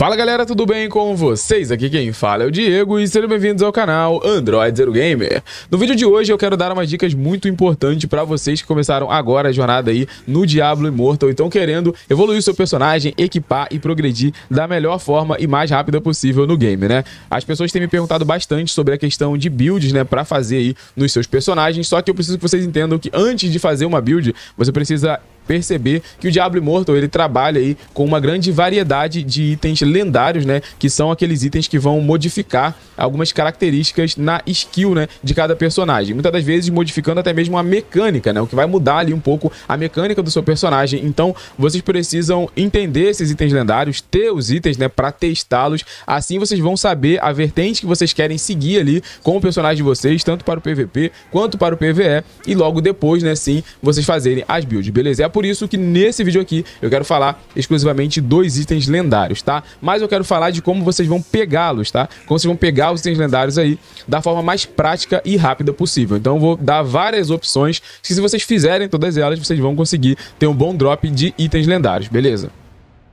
Fala galera, tudo bem com vocês? Aqui quem fala é o Diego e sejam bem-vindos ao canal Android Zero Gamer. No vídeo de hoje eu quero dar umas dicas muito importantes para vocês que começaram agora a jornada aí no Diablo Immortal e estão querendo evoluir seu personagem, equipar e progredir da melhor forma e mais rápida possível no game, né? As pessoas têm me perguntado bastante sobre a questão de builds, né, para fazer aí nos seus personagens, só que eu preciso que vocês entendam que antes de fazer uma build, você precisa perceber que o Diablo Mortal ele trabalha aí com uma grande variedade de itens lendários, né? Que são aqueles itens que vão modificar algumas características na skill, né? De cada personagem. Muitas das vezes modificando até mesmo a mecânica, né? O que vai mudar ali um pouco a mecânica do seu personagem. Então, vocês precisam entender esses itens lendários, ter os itens, né? Para testá-los. Assim vocês vão saber a vertente que vocês querem seguir ali com o personagem de vocês, tanto para o PVP quanto para o PVE. E logo depois, né? Sim, vocês fazerem as builds, beleza? É por por isso que nesse vídeo aqui eu quero falar exclusivamente dois itens lendários, tá? Mas eu quero falar de como vocês vão pegá-los, tá? Como vocês vão pegar os itens lendários aí da forma mais prática e rápida possível. Então eu vou dar várias opções, que se vocês fizerem todas elas, vocês vão conseguir ter um bom drop de itens lendários, beleza?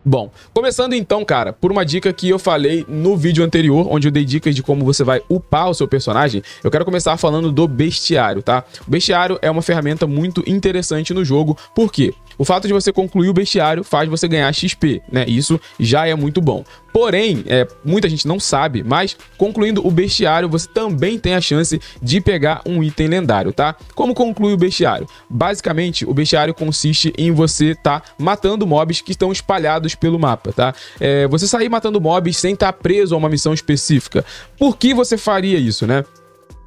Bom, começando então, cara, por uma dica que eu falei no vídeo anterior, onde eu dei dicas de como você vai upar o seu personagem, eu quero começar falando do bestiário, tá? O bestiário é uma ferramenta muito interessante no jogo, por quê? O fato de você concluir o bestiário faz você ganhar XP, né? Isso já é muito bom. Porém, é, muita gente não sabe, mas concluindo o bestiário, você também tem a chance de pegar um item lendário, tá? Como conclui o bestiário? Basicamente, o bestiário consiste em você tá matando mobs que estão espalhados pelo mapa, tá? É, você sair matando mobs sem estar preso a uma missão específica. Por que você faria isso, né?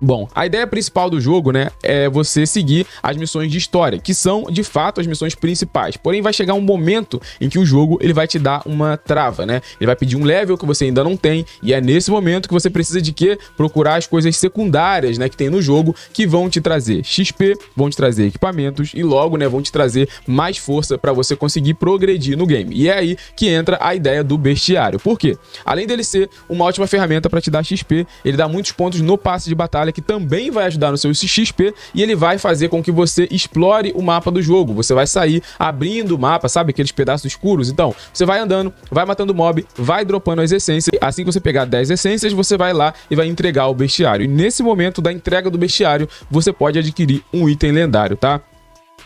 Bom, a ideia principal do jogo, né, é você seguir as missões de história, que são de fato as missões principais. Porém, vai chegar um momento em que o jogo ele vai te dar uma trava, né? Ele vai pedir um level que você ainda não tem e é nesse momento que você precisa de quê? Procurar as coisas secundárias, né, que tem no jogo que vão te trazer XP, vão te trazer equipamentos e logo, né, vão te trazer mais força para você conseguir progredir no game. E é aí que entra a ideia do bestiário. Por quê? Além dele ser uma ótima ferramenta para te dar XP, ele dá muitos pontos no passe de batalha que também vai ajudar no seu XP e ele vai fazer com que você explore o mapa do jogo. Você vai sair abrindo o mapa, sabe? Aqueles pedaços escuros. Então, você vai andando, vai matando mob, vai dropando as essências. Assim que você pegar 10 essências, você vai lá e vai entregar o bestiário. E nesse momento da entrega do bestiário, você pode adquirir um item lendário, tá?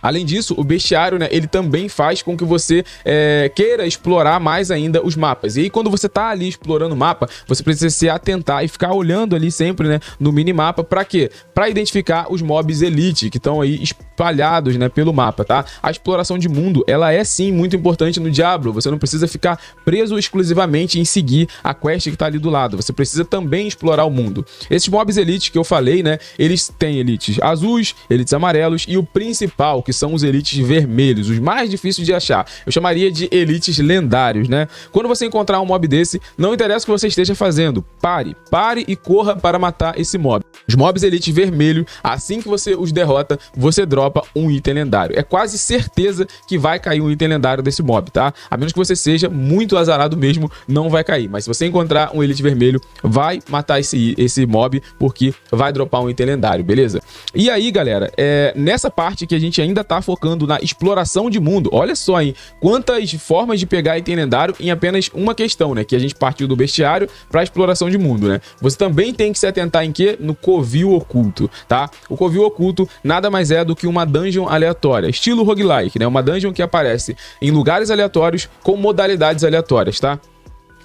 Além disso, o bestiário, né, ele também faz com que você é, queira explorar mais ainda os mapas. E aí, quando você tá ali explorando o mapa, você precisa se atentar e ficar olhando ali sempre, né, no minimapa, para quê? Para identificar os mobs elite que estão aí espalhados, né, pelo mapa, tá? A exploração de mundo, ela é sim muito importante no Diablo. Você não precisa ficar preso exclusivamente em seguir a quest que tá ali do lado. Você precisa também explorar o mundo. Esses mobs elite que eu falei, né, eles têm elites azuis, elites amarelos e o principal que que são os elites vermelhos, os mais difíceis de achar. Eu chamaria de elites lendários, né? Quando você encontrar um mob desse, não interessa o que você esteja fazendo, pare, pare e corra para matar esse mob. Os mobs elite vermelho, assim que você os derrota, você dropa um item lendário. É quase certeza que vai cair um item lendário desse mob, tá? A menos que você seja muito azarado mesmo, não vai cair. Mas se você encontrar um elite vermelho, vai matar esse, esse mob, porque vai dropar um item lendário, beleza? E aí, galera, é nessa parte que a gente ainda ainda tá focando na exploração de mundo. Olha só, hein? Quantas formas de pegar item lendário em apenas uma questão, né? Que a gente partiu do bestiário para exploração de mundo, né? Você também tem que se atentar em quê? No covil oculto, tá? O covil oculto nada mais é do que uma dungeon aleatória, estilo roguelike, né? Uma dungeon que aparece em lugares aleatórios com modalidades aleatórias, tá?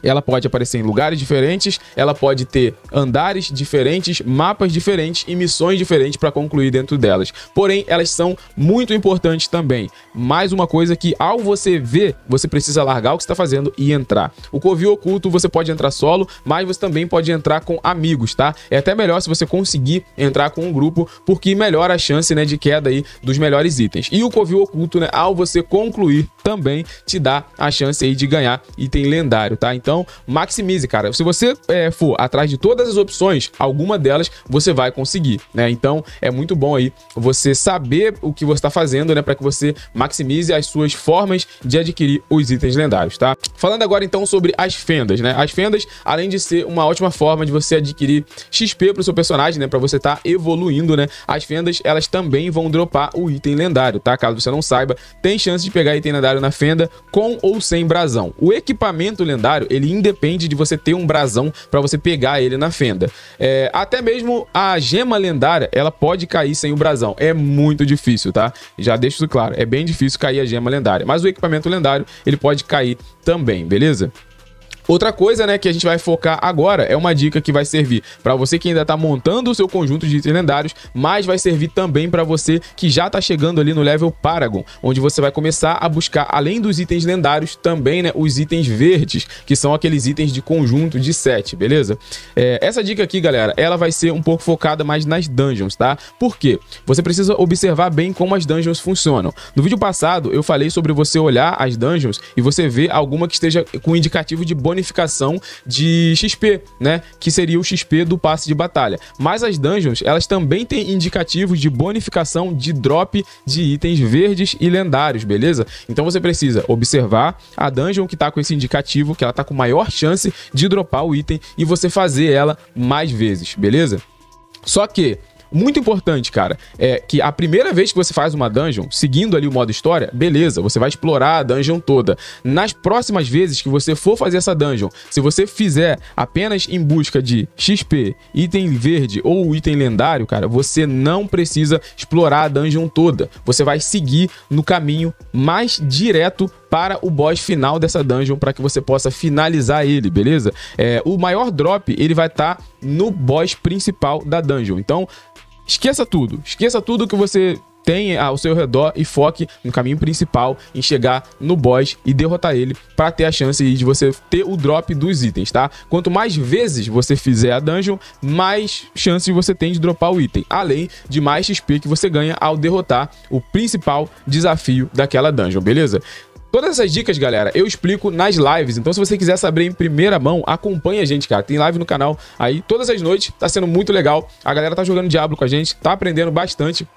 Ela pode aparecer em lugares diferentes, ela pode ter andares diferentes, mapas diferentes e missões diferentes para concluir dentro delas. Porém, elas são muito importantes também. Mais uma coisa que ao você ver, você precisa largar o que está fazendo e entrar. O Covil Oculto você pode entrar solo, mas você também pode entrar com amigos, tá? É até melhor se você conseguir entrar com um grupo, porque melhora a chance, né, de queda aí dos melhores itens. E o Covil Oculto, né, ao você concluir também te dá a chance aí de ganhar item lendário, tá? Então, então, maximize, cara. Se você é, for atrás de todas as opções, alguma delas você vai conseguir, né? Então, é muito bom aí você saber o que você está fazendo, né? Para que você maximize as suas formas de adquirir os itens lendários, tá? Falando agora então sobre as fendas, né? As fendas, além de ser uma ótima forma de você adquirir XP para o seu personagem, né? Para você estar tá evoluindo, né? As fendas, elas também vão dropar o item lendário, tá? Caso você não saiba, tem chance de pegar item lendário na fenda com ou sem brasão. O equipamento lendário, ele independe de você ter um brasão para você pegar ele na fenda. É, até mesmo a gema lendária, ela pode cair sem o brasão. É muito difícil, tá? Já deixo isso claro, é bem difícil cair a gema lendária. Mas o equipamento lendário, ele pode cair também, beleza? Outra coisa, né, que a gente vai focar agora é uma dica que vai servir para você que ainda tá montando o seu conjunto de itens lendários, mas vai servir também para você que já tá chegando ali no level Paragon, onde você vai começar a buscar além dos itens lendários também, né, os itens verdes, que são aqueles itens de conjunto de sete, beleza? É, essa dica aqui, galera, ela vai ser um pouco focada mais nas dungeons, tá? Por quê? Você precisa observar bem como as dungeons funcionam. No vídeo passado, eu falei sobre você olhar as dungeons e você ver alguma que esteja com indicativo de bônus bonificação de XP, né? Que seria o XP do passe de batalha. Mas as dungeons, elas também têm indicativos de bonificação de drop de itens verdes e lendários, beleza? Então você precisa observar a dungeon que tá com esse indicativo, que ela tá com maior chance de dropar o item e você fazer ela mais vezes, beleza? Só que muito importante, cara, é que a primeira vez que você faz uma dungeon, seguindo ali o modo história, beleza, você vai explorar a dungeon toda. Nas próximas vezes que você for fazer essa dungeon, se você fizer apenas em busca de XP, item verde ou item lendário, cara, você não precisa explorar a dungeon toda. Você vai seguir no caminho mais direto para o boss final dessa dungeon para que você possa finalizar ele, beleza? É, o maior drop ele vai estar tá no boss principal da dungeon. Então, esqueça tudo. Esqueça tudo que você tem ao seu redor e foque no caminho principal em chegar no boss e derrotar ele para ter a chance de você ter o drop dos itens, tá? Quanto mais vezes você fizer a dungeon, mais chances você tem de dropar o item, além de mais XP que você ganha ao derrotar o principal desafio daquela dungeon, beleza? Todas essas dicas, galera, eu explico nas lives. Então, se você quiser saber em primeira mão, acompanha a gente, cara. Tem live no canal aí todas as noites. Tá sendo muito legal. A galera tá jogando Diablo com a gente, tá aprendendo bastante.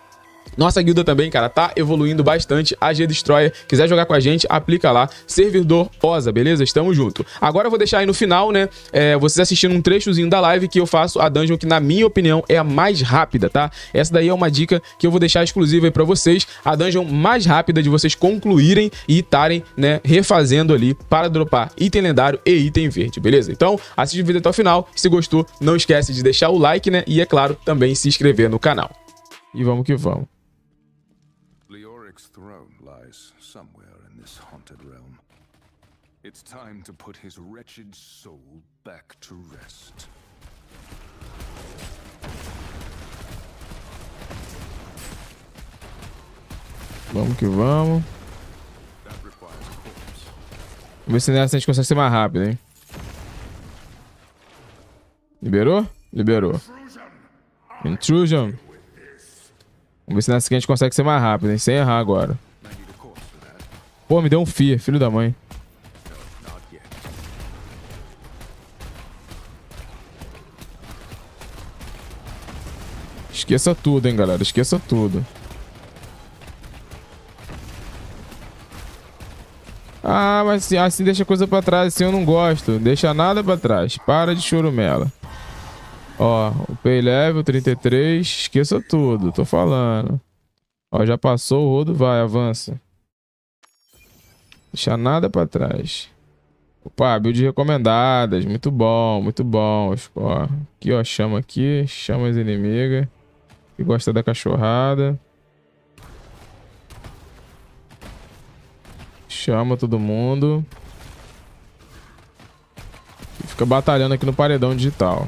Nossa guilda também, cara, tá evoluindo bastante. A G Destroyer, quiser jogar com a gente, aplica lá. Servidor Osa, beleza? Estamos junto. Agora eu vou deixar aí no final, né? É, vocês assistindo um trechozinho da live que eu faço a dungeon que, na minha opinião, é a mais rápida, tá? Essa daí é uma dica que eu vou deixar exclusiva aí pra vocês. A dungeon mais rápida de vocês concluírem e estarem, né, refazendo ali para dropar item lendário e item verde, beleza? Então, assiste o vídeo até o final. Se gostou, não esquece de deixar o like, né? E, é claro, também se inscrever no canal. E vamos que vamos. Black's throne lies somewhere in this haunted realm. It's time to put his wretched soul back to rest. Vamos que vamos. Vamos ver se nessa a gente consegue ser mais rápido, hein? ¿eh? Liberou? Liberou. Intrusion. Vamos ver se na seguinte a gente consegue ser mais rápido, hein? Sem errar agora. Pô, me deu um FIA, filho da mãe. Esqueça tudo, hein, galera. Esqueça tudo. Ah, mas assim, assim deixa coisa pra trás. Assim eu não gosto. Deixa nada pra trás. Para de chorumela. Ó, o pay level 33, esqueça tudo, tô falando. Ó, já passou o rodo, vai, avança. Deixar nada pra trás. Opa, build recomendadas, muito bom, muito bom. Ó, aqui ó, chama aqui, chama as inimigas. Que gosta da cachorrada. Chama todo mundo. E fica batalhando aqui no paredão digital.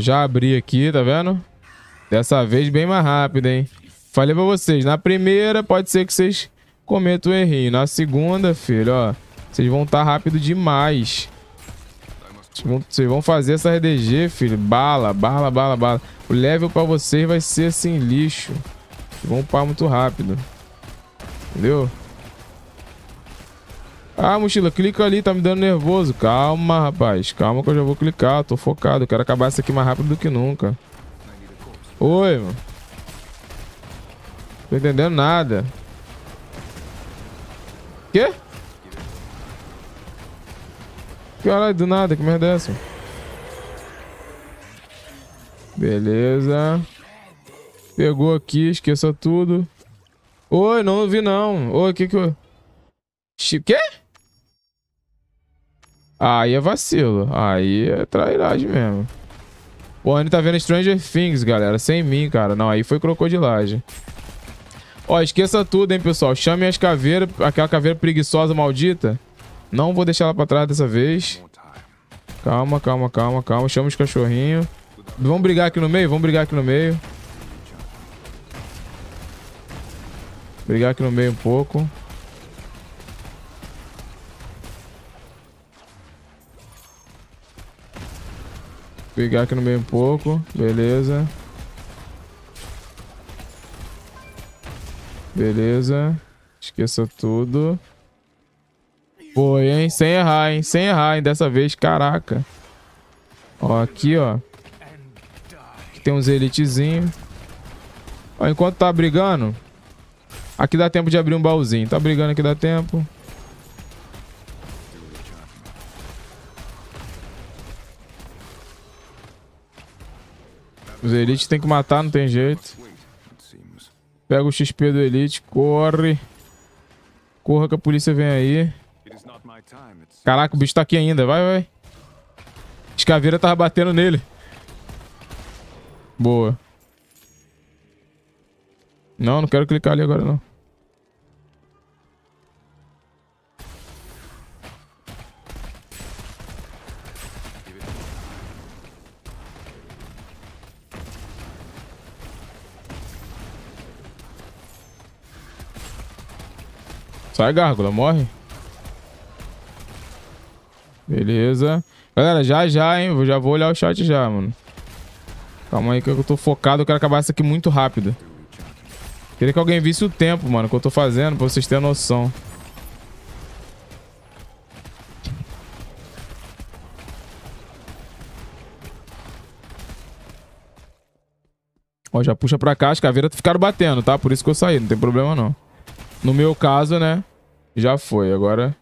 já abri aqui, tá vendo? Dessa vez bem mais rápido, hein? Falei pra vocês, na primeira pode ser que vocês cometam um errinho. Na segunda, filho, ó, vocês vão estar tá rápido demais. Vocês vão fazer essa RDG, filho. Bala, bala, bala, bala. O level pra vocês vai ser assim, lixo. vão upar muito rápido. Entendeu? Ah, mochila, clica ali, tá me dando nervoso. Calma, rapaz. Calma que eu já vou clicar. Tô focado. Quero acabar isso aqui mais rápido do que nunca. Oi, mano. Tô entendendo nada. Quê? Caralho, é do nada, que merda é essa? Beleza. Pegou aqui, esqueça tudo. Oi, não ouvi não. Oi, o que que eu... Quê? Aí é vacilo. Aí é trairagem mesmo. O Anny tá vendo Stranger Things, galera. Sem mim, cara. Não, aí foi crocodilagem. Ó, esqueça tudo, hein, pessoal. Chame as caveiras, aquela caveira preguiçosa maldita. Não vou deixar ela pra trás dessa vez. Calma, calma, calma, calma. Chama os cachorrinhos. Vamos brigar aqui no meio? Vamos brigar aqui no meio. Brigar aqui no meio um pouco. Pegar aqui no meio um pouco. Beleza. Beleza. Esqueça tudo. Foi, hein? Sem errar, hein? Sem errar, hein? Dessa vez, caraca. Ó, aqui, ó. Aqui tem uns elitezinhos. Ó, enquanto tá brigando... Aqui dá tempo de abrir um baúzinho. Tá brigando aqui, dá tempo. Os Elite tem que matar, não tem jeito. Pega o XP do Elite, corre. Corra que a polícia vem aí. Caraca, o bicho tá aqui ainda. Vai, vai. Escaveira tava batendo nele. Boa. Não, não quero clicar ali agora, não. Vai, Gárgula, morre. Beleza. Galera, já já, hein? Eu já vou olhar o chat já, mano. Calma aí que eu tô focado. Eu quero acabar isso aqui muito rápido. Queria que alguém visse o tempo, mano, que eu tô fazendo, pra vocês terem noção. Ó, já puxa pra cá, as caveiras ficaram batendo, tá? Por isso que eu saí, não tem problema não. No meu caso, né? Já foi, agora...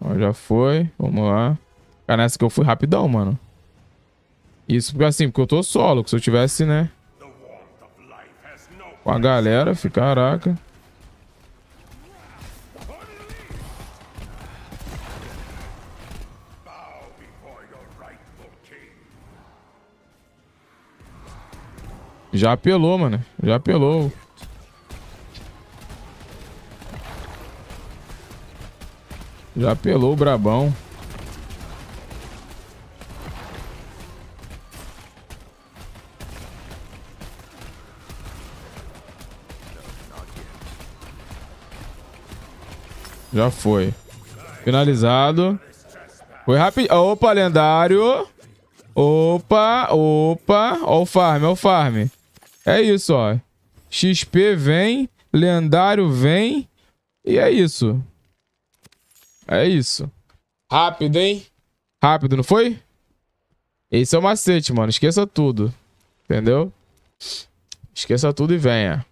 Ó, já foi, vamos lá. Cara, nessa que eu fui rapidão, mano. Isso, porque assim, porque eu tô solo, que se eu tivesse, né... Com a galera, fi, caraca. Já apelou, mano. Já apelou. Já apelou o brabão. Já foi. Finalizado. Foi rápido. Opa, lendário. Opa, opa. Ó o farm, ó o farm. É isso, ó. XP vem, lendário vem. E é isso. É isso. Rápido, hein? Rápido, não foi? Esse é o macete, mano. Esqueça tudo. Entendeu? Esqueça tudo e venha.